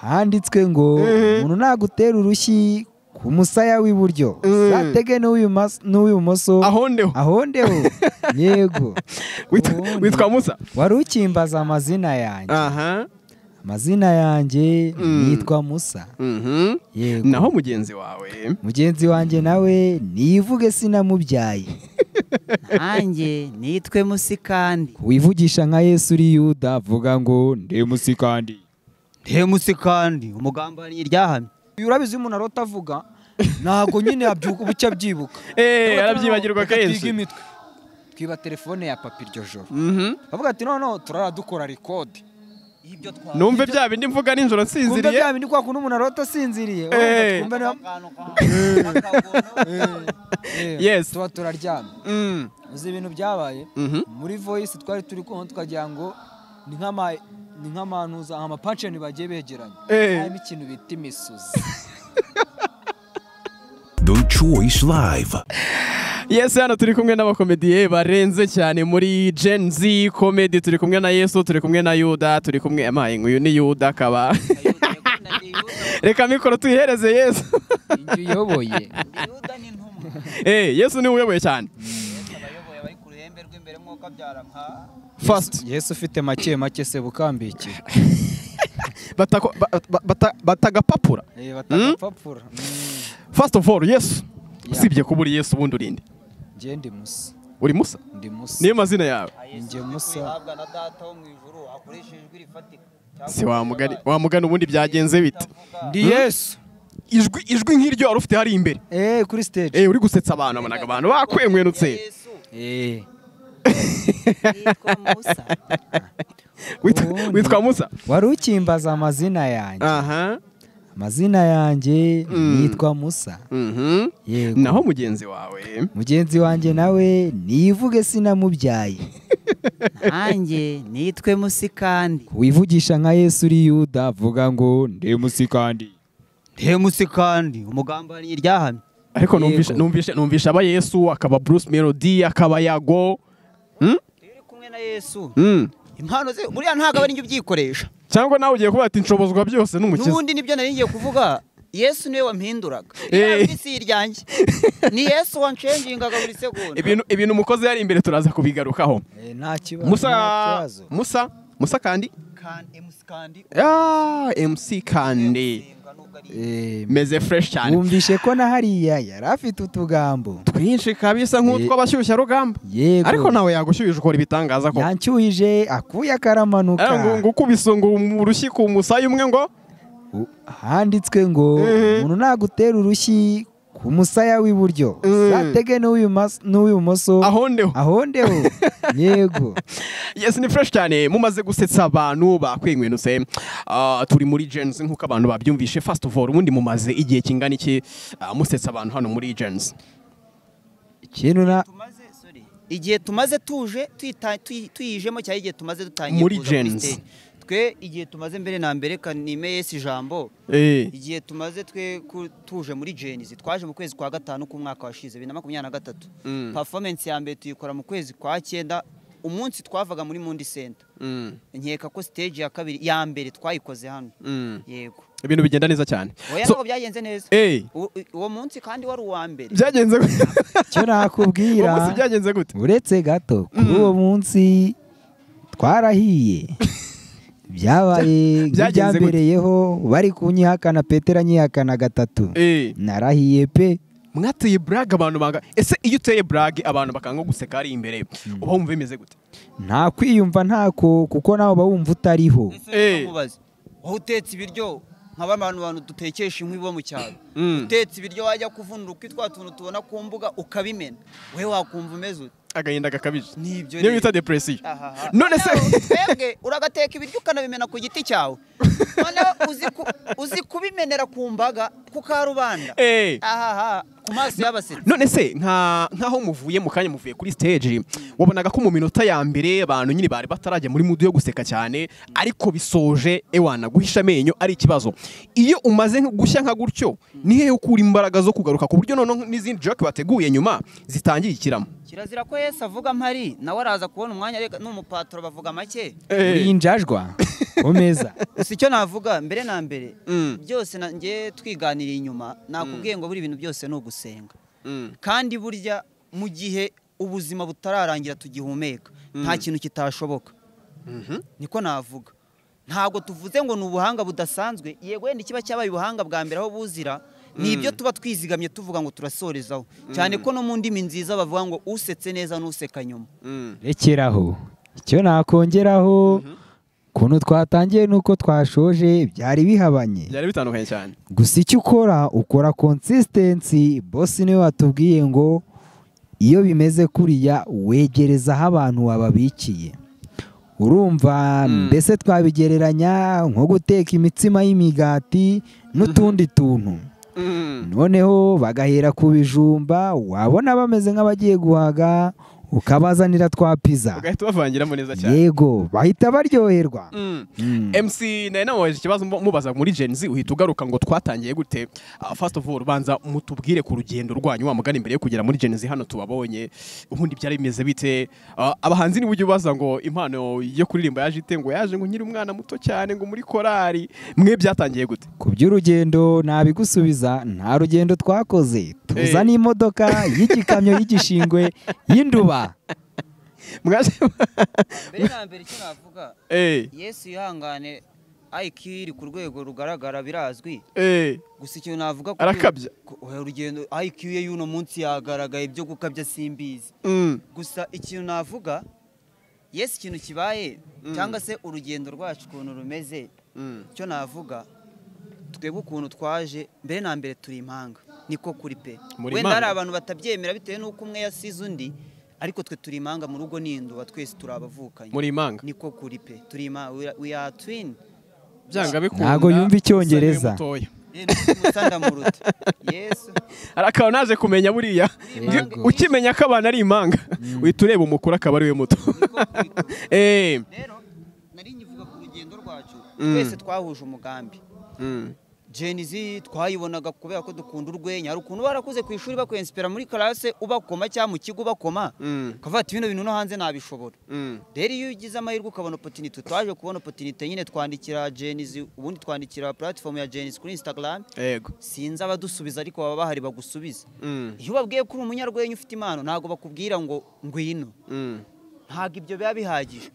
handitswe ngo umuntu nagutera urushyi ku musaya w'iburyo zatege n'uw'ibumoso ahondeho ahondeho yego witwa musa wari ukimbaza amazina yanjye amazina yanjye yitwa mm. musa mhm. naho mugenzi wawe mugenzi wanjye nawe nivuge sinamubyaye nanjye nitwe musikandi wivugisha nka yesu uri yuda avuga ngo ndemusikandi ndemutse kandi umugambanyi ryahamye urabizi umuntu arota avuga ntabwo nyine yabyuka ubuke abyibuka eh, arabyibagirwa kenshi imitwe twiba telefone ya papa iryo joro mhm. bavuga ati noneho turara dukora rekodi numve bya bindi mvuga nijoro nsinziriye numve bya bindi kwa umuntu arota asinziriye eh. eh. yes tuba turaryamye mm. uzi ibintu byabaye mhm. muri voyisi twari turi kumva twagira ngo ni nk'ama ni nk'amanuza amapanceni bagiye begeranya eh. harimo ikintu bita imisozi Choice Live. Yes, hano turi kumwe n'abakomediye barenze cyane muri Gen Z komedi turi kumwe na Yesu, turi kumwe na Yuda, turi kumwe amaye uyu ni Yuda akaba. Reka mikoro tuyihereze Yesu. Inju eh, Yesu ni uyoboye cyane. Yesu abayoboye bari ku rw'imbere nk'uko byaramuha. fasiti yesu ufite make make se bukambike batagapapura fasiti ofu oru yesu usibye kuba uri yesu ubundi urinde ngende musa uri musa niyo mazina yawe njye musa si wamugana ubundi byagenze bite ndi hmm? yesu ijwi nk'iryo wari ufite hari imbere eh, kuri siteje eh, uri gusetsa abantu abonaga abantu bakwenwenutse witwa musa witwa musa wari ukimbaza amazina yanjye amazina yanjye yitwa mm. musa mm-hmm. naho mugenzi wawe mugenzi wanjye nawe nivuge sinamubyaye nanjye nitwe musikandi wivugisha nka yesu uri yuda vuga ngo nde musikandi nde musikandi umugambanyi ryahamye ariko numvisha aba yesu akaba bruce melody akaba yago Hmm? rero kumwe na yesu hmm. impano ze buriya ntabwo aba ariyo ubyikoresha cyangwa nawe ugiye kuba ati nshobozwa byose n'umukiza n'ubundi nibyo nari ngiye kuvuga yesu niwe wampinduraga eh. isi iryanjye ni yesu wanshengingaga buri segonda ibintu umukozi yari imbere turaza kubigarukaho eh, nta kibazo musa kandi kandi emusi ah, kandi meze fureshi cyane wumvishe ko na hariya yari afite utugambo twinshi kabisa nk'utw'abashyushya rugamba yego ariko nawe yagushyuhije ukora ibitangaza ko yanshyuhije akuya akaramanuka eh, ngukubise ngo urushyi ku musaya umwe ngo handitswe ngo umuntu nagutera urushyi ku musaya w'iburyo zatege mm. n'uw'ibumoso ahondeho ahondeho yego yesi ni fureshi cyane mumaze gusetsa abantu bakwenwenutse ah, turi muri jenzi nk'uko abantu babyumvise fasiti ofu oru ubundi mumaze igihe kingana iki ah, musetsa abantu hano muri jenzi igihe tumaze tuje tuyijemo cyangwa igihe tumaze dutangiye muri jenzi twe igihe tumaze mbere na mbere kanimeyesi ijambo eh. igihe tumaze twe tuje muri jenizi twaje mu kwezi kwa gatanu k'umwaka washize bibiri na makumyabiri na gatatu mm. performance ya mbere tuyikora mu kwezi kwa cyenda umunsi twavaga muri mundi senta mm. nkeka ko stage ya kabiri ya mbere twayikoze hano mm. yego ibintu bigenda neza cyane oya ntabwo byagenze neza eh. uwo munsi kandi wari uwa mbere byagenze gute nakubwira byagenze gute uretse gato kuri uwo munsi twarahiye byabaye byambereyeho bari kunyihakana petera nyihakana gatatu eh. narahiye pe mwateye burage abantu banga ese iyo uteye burage abantu bakanga guseka ari imbere hmm. uba wumva bimeze gute nta kwiyumva ntako kuko nawe uba wumva utariho eh. wowe utetse ibiryo nkaba abantu bantu dutekesha inkwi bo mu cyaro hmm. utetse ibiryo wajya kuvunura uko twa tuntu tubona ku mbuga ukabimena wowe wakumva umeze ute agahinda gakabije niyo bita depresiyo none se twebwe uragateka ibiryo ukanabimena ku giti cyawe noneho uzi kubimenera ku mbaga ku karubanda ku maso y'abasetsi none se nk'aho muvuye mu kanya muvuye kuri stage wabonaga ko mu minota ya mbere abantu nyine bari batarajya muri mudu yo guseka cyane ariko bisoje ewana guhisha amenyo ari ikibazo iyo umaze gushya nka gutyo ni hehe ukura imbaraga zo kugaruka ku buryo noneho n'izindi joke bateguye nyuma zitangiye ikiramo kirazira ko Yesu avuga mpari nawe araza kubona umwanya n'umupaturo bavuga make eh. urinjajwa ku meza gusa icyo navuga mbere na mbere mm. byose ngiye twiganiriye inyuma nakubwiye mm. ngo buri bintu byose ni ugusenga mm. kandi burya mu gihe ubuzima butararangira tugihumeka nta kintu kitashoboka mhm. niko navuga ntabwo tuvuze ngo ni ubuhanga budasanzwe yego wenda ikiba cyabaye ubuhanga bwa mbere aho buzira ni ibyo tuba twizigamye tuvuga ngo turasorezaho cyane ko no mu ndimi nziza bavuga ngo usetse neza n'useka nyuma rekeraho icyo nakongeraho mhm. ukuntu twatangiye n'uko twashoje byari bihabanye byari bitandukanye cyane gusa icyo ukora ukora konsisitensi bosi niwe watubwiye ngo iyo bimeze kuriya wegerezaho abantu wababikiye urumva hmm. mbese twabigereranya nko guteka imitsima y'imigati n'utundi hmm. tuntu hmm. noneho bagahera ku bijumba wabona bameze nk'abagiye guhaga ukabazanira twa pizza ugahita ubavangiramo neza cyane yego bahita baryoherwa mc mm. mm. nawe namubajije ikibazo mubaza muri genzi uhita ugaruka ngo twatangiye gute ah, first of all ubanza mutubwire ku rugendo rwanyu wa imbere yo kugera muri genzi hano tubabonye ubundi byari bimeze bite ah, abahanzi niba ujya ubaza ngo impano yo kuririmba yaje ite ngo yaje ngo nkiri umwana muto cyane ngo muri korari mwe byatangiye gute ku by'urugendo ntabigusubiza nta rugendo twakoze tuza eh. n'imodoka y'igikamyo y'igishingwe y'induba mbere na mbere icyo navuga eh. yesu ihangane ayiki iri ku rwego rugaragara birazwi eh. gusa ikintu navuga arakabya urugendo ayiki ye y'uno munsi yagaragaye ibyo gukabya simbizi mm. gusa ikintu navuga yesu ikintu kibaye mm. cyangwa se urugendo rwacu ukuntu rumeze mm. icyo navuga twebwe ukuntu twaje mbere na mbere turi impanga niko kuri pe wenda hari abantu batabyemera bitewe n'uko umwe yasize undi ariko twe turi imanga mu rugo n'induba twese turi abavukanye muri imanga niko kuri pe turi imanga we are twin byanga bikunda ntabwo yumva icyongereza eh, arakaba naje kumenya buriya ukimenya ko abana ari imanga uhita mm. ureba umukuru akaba ari we muto eh. rero nari nkivuga ku rugendo rwacu mm. twese twahuje umugambi mm. genizi twayibonaga kubera ko dukunda urwenya hari ukuntu barakuze ku ishuri bakwensipera muri karase ubakoma cyangwa mu kigo ubakoma ukavuga mm. ati bino bintu no hanze nabishobora mm. rero iyo ugize amahirwe ukabona opotinite twaje kubona opotinite nyine twandikira genizi ubundi twandikira puratifomu ya genizi kuri instagram sinzi abadusubiza ariko baba bahari bagusubiza mm. iyo ubabwiye ko uri umunyarwenya ufite impano ntabwo bakubwira ngo ngwino ntabwo ibyo biba bihagije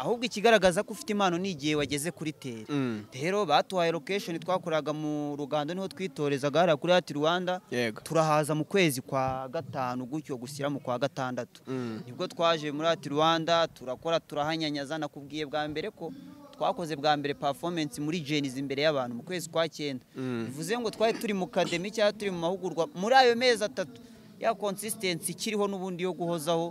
ahubwo ikigaragaza ko ufite impano ni igihe wageze kuri teri mm. rero batuhaye location twakoraga mu ruganda niho twitorezaga hariya kuri hati rwanda turahaza mu kwezi kwa gatanu gutyo gushyira mu kwa gatandatu mm. nibwo twaje muri hati rwanda turakora turahanyanyaza nakubwiye bwa mbere ko twakoze bwa mbere performance muri jenizi imbere y'abantu mu kwezi kwa cyenda mm. bivuze ngo twari turi mu kademi cyangwa turi mu mahugurwa muri ayo mezi atatu ya konsisitensi ikiriho n'ubundi yo guhozaho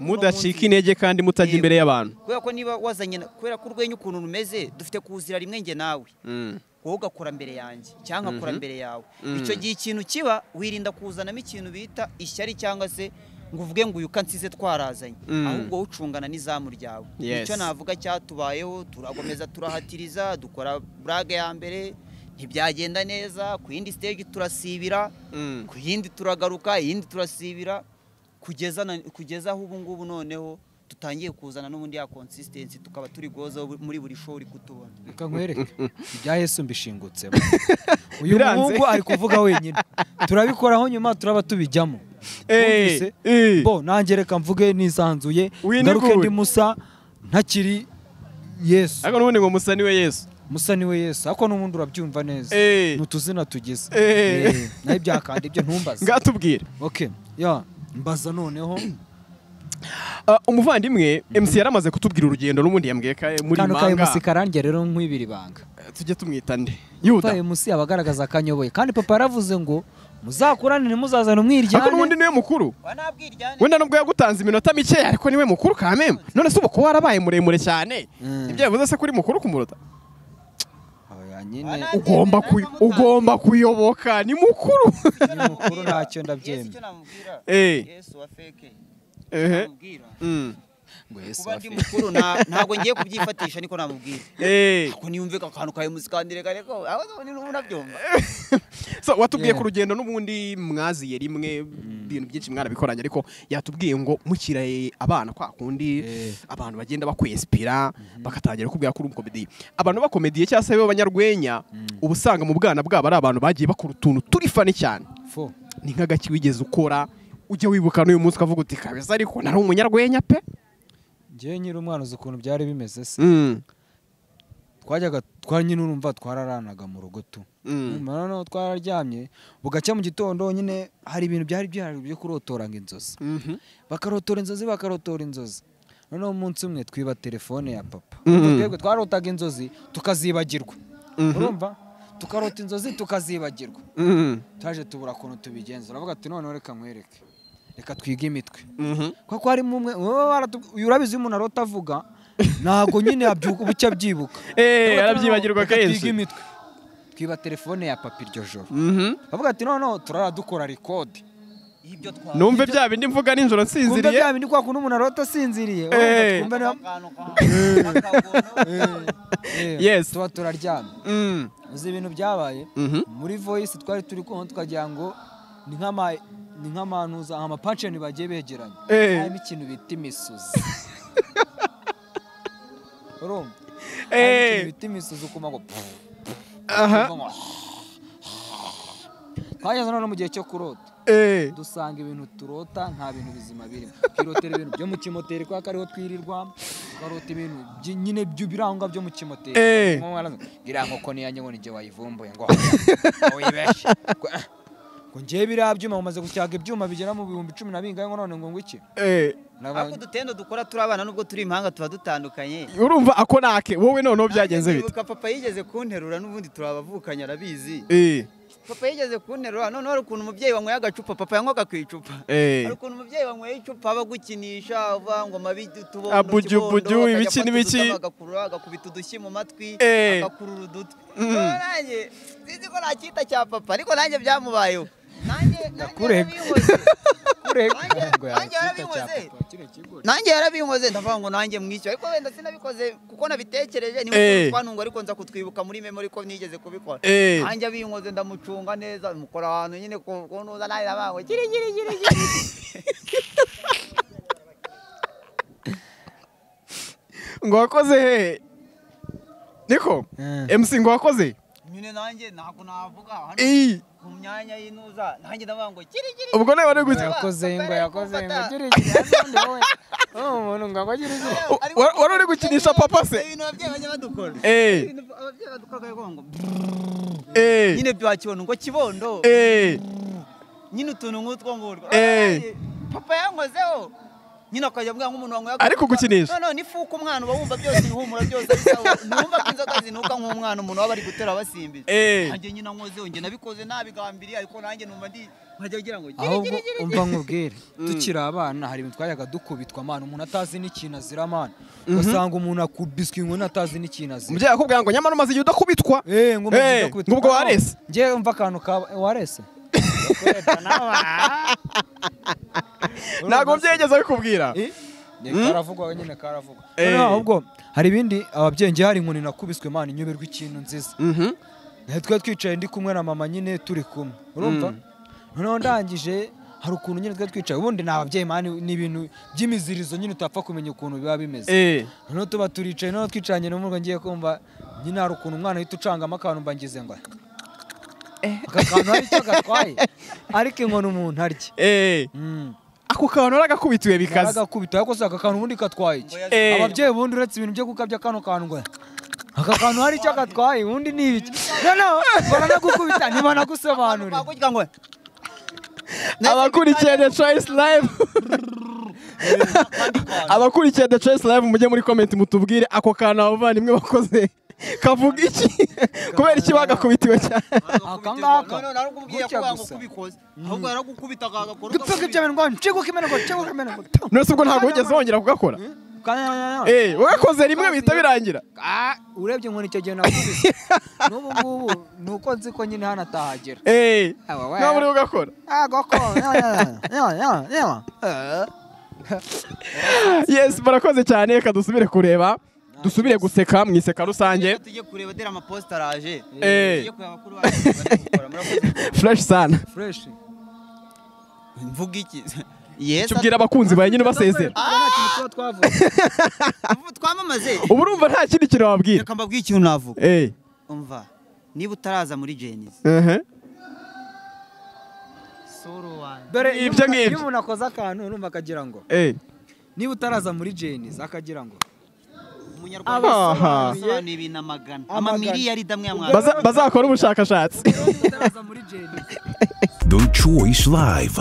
mudacika intege kandi mutajya imbere y'abantu kubera ko niba wazanye kubera ko urwenya ukuntu rumeze dufite kuzira rimwe nge nawe mm. wowe ugakora mbere yanjye cyangwa mhm. akora mbere yawe mm. icyo gihe ikintu kiba wirinda kuzanamo ikintu bita ishyari cyangwa se ngo uvuge ngo uyu kansize twarazanye mm. ahubwo ucungana n'izamu ryawe nicyo navuga cyatubayeho turakomeza turahatiriza dukora burage ya mbere ntibyagenda neza ku yindi stage turasibira ku yindi turagaruka iyindi turasibira kugeza aho ubu ngubu noneho tutangiye kuzana n'ubundi ya consistency tukaba turi goza muri buri show uri kutubona reka nkwereke ibya Yesu mbishingutse uyu muhungu ari kuvuga wenyine turabikoraho nyuma turaba tubijyamo eh, eh. bo nanjye mvuge nisanzuye ngaruke ndi musa ntakiri Yesu ariko n'ubundi ngo musa niwe Yesu musa niwe yesu ariko n'ubundi urabyumva neza eh. ni utuzina tugize nayo ibyakandi ibyo ntumbaze ngatubwire mbaza noneho ah, umuvandimwe mc yari amaze kutubwira urugendo n'ubundi yambwiye ko muri manga mc karange rero nkwibira ibanga eh, tujye tumwita nde yuda mc aba akanyoboye kandi papa yaravuze ngo muzakurane muzazana umwiryane ariko n'ubundi niwe mukuru wenda nubwo yagutanze iminota mikeya ariko niwe mukuru kameme none se ubu kuba warabaye muremure cyane eh. ibyo yavuze se kuri mukuru kumuruta ugomba ugomba kuyoboka ni mukuru ni mukuru ntacyo ndabyemera kuba ndi mukuru ntabwo ngiye kubyifatisha niko namubwira eh. ariko niyumve akantu kawe muzikandire kare ko unabyumva watubwiye eh. ku rugendo n'ubundi mwaziye rimwe mm. ibintu byinshi mwarabikoranye ariko yatubwiye ngo mukiraye abana kwa kundi eh. abantu bagenda bakwesipira mhm. bakatangira kubwira ko uri umukomediye abantu bakomediye cyangwa se b'abanyarwenya mm. uba usanga mu bwana bwabo ari abantu bagiye bakora utuntu turi fani cyane ni nk'agaki wigeze ukora ujya wibuka n'uyu munsi ukavuga uti kabeza ariko nari umunyarwenya pe ngewe nyiri umwana uzi ukuntu byari bimeze se mm. twajyaga twa nyine urumva twararanaga mu rugo tu mm. Mm, noneho twararyamye bugacya mu gitondo nyine hari ibintu byari byihariye byo kurotoranga inzozi mhm. bakarotora inzozi bakarotora inzozi noneho umunsi umwe twiba telefone ya papa mm-hmm. twebwe twarotaga inzozi tukazibagirwa mm-hmm. urumva tukarota inzozi tukazibagirwa mm-hmm. twaje tubura ukuntu tubigenza uravuga ati noneho reka nkwereke reka twige imitwe mhm. kuko harimo umwe uyu urabizi umuntu arota avuga ntabwo nyine yabyuka ubuke abyibuka eh, arabyibagirwa kenshi twiba telefone ya papa iryo joro mhm. bavuga ati noneho turara dukora rekodi numve bya bindi mvuga nijoro nsinziriye numve bya bindi kwa umuntu arota asinziriye eh. eh. yes tuba turaryamye mm. uzi ibintu byabaye mhm. muri voyisi twari turi kumva twagira ngo ni nk'ama ni nk'amantuza amapaceni bagiye begeranye harimo ikintu bita imisozi urumva ikintu bita imisozi ukuma ngo twageze noneho mu gihe cyo kurota dusanga ibintu turota nta bintu bizima birimo twirotera ibintu byo mu kimoteri kubera ko ariho twirirwa twarota ibintu nyine birangwa byo mu kimoteri iriya nkoko niyo nyabona igihe wayivumbuye ngo uyibeshe ngo ngewe biriya byuma bamaze gushyaga ibyuma bigera mu bihumbi cumi na bingahe ngo none ngo ngwiki eh. ako udutendo dukora turi abana nubwo turi impanga tuba dutandukanye urumva ako nake wowe noneho byagenze bita papa yigeze kunterura n'ubundi turabavukanye arabizi eh. papa yigeze kunterura noneho hari ukuntu umubyeyi wanyweye agacupa papa yanywaga ku icupa eh. hari ukuntu umubyeyi wanyweye icupa abagukinisha avangoma utubondo abujubuju ibiki n'ibiki agakurura agakubita udushyi mu matwi agakurura udutwi mm. nanjye sinzi ko nta cyita cya papa ariko nanjye byamubayeho nanjye yarabinkoze ndavuga ngo nanjye mwishyure ariko wenda sinabikoze kuko nabitekereje niba eh. twanunga ariko nza kutwibuka muri memori ko nigeze kubikora eh. nanjye abinkoze ndamucunga neza mukora ahantu nyine ku ntuza nawe ndavuga ngo giri giri giri ngo wakoze hehe niko eh. mc ngo wakoze ubwo nawe wari gusa yakoze ngo yakoze ngo kirigire umuntu ngo ngo kirigire wari uri gukinisha papa se nyine byakibona ngo kibondo nyine utuntu nk'utwo ngutwo papa yankozeho nyine akajya avuga nk'umuntu wanyweye ariko gukinisha none ifuka umwana uba wumva byose ibihumura byose ntumva ko inzoga zinuka nk'umwana umuntu waba ari gutera basimbiza eh. nanjye nyine ankozeho njye nabikoze nabigambiriye ariko nanjye numva ndi nkajya ngira ngo ahubwo umva nkubwire mm. tukiri abana hari ibintu twayaga dukubitwa amana umuntu atazi n'ikintu azira amana mhm. ugasanga umuntu akubiswe inkoni atazi n'ikintu azira umubyeyi akubwira ngo nyamara umaze igihe udakubitwa eh, ngo eh, warese ngewe umva akantu ka warese ntabwo byegeze kubwira hmm? karavugwa nyine karavugwa eh. ahubwo hari ibindi ababyeyi njye hari inkoni nakubiswe imana inyobirwa ikintu nziza mhm. twari twicaye ndi kumwe na mama nyine turi kumwe urumva hmm. noneho ndangije hari ukuntu nyine twari twicaye ubundi ni ababyeyi ni ibintu by'imizirizo nyine utapfa kumenya ukuntu biba bimeze eh. noneho tuba turicaye noneho twicanye n'umurwa ngiye kumva nyine hari ukuntu umwana uhita ucangamo akantu mba ngize ngo eh. aka kantu hari icyo gatwaye ariko inkoni umuntu arya hmm. ako kantu naragakubita bikaze naragakubita ariko se aka kantu ubundi katwaye iki eh. ababyeyi ubundi uretse ibintu byo gukabya kano kantu ngo aka kantu hari icyo gatwaye ubundi ni ibiki noneho baranagukubita ntibanagusobanurire abakurikiye the choice live abakurikiye the choice live mujye muri komenti mutubwire ako kantu abavandimwe bakoze kavuga iki kubera iki bagakubitiwe cyane ahubwo ubwo ntabwo wigeze wongera kugakora hmm? eh rimwe bihita birangira ah, urebye inkoni icyo gihe nakubise n'ubu ngubu ni uko nzi ko nyine hano atahagera eh, niba uri ugakora ah, yesi murakoze cyane reka dusubire kureba dusubire guseka mu iseka rusange tujye kureba dore amaposita araje eh. tujye fureshi sana fureshi mvuga iki tubwira abakunzi bawe nyine basezera ah! twamamaze ubu urumva nta kindi kintu wabwira reka mbabwire ikintu navuga eh. umva niba utaraza muri jenizi dore ibyo ngibyo iyo umuntu akoze akantu urumva akagira ngo eh. niba utaraza muri jenizi akagira ngo abasobanuye ibintu Don't choice live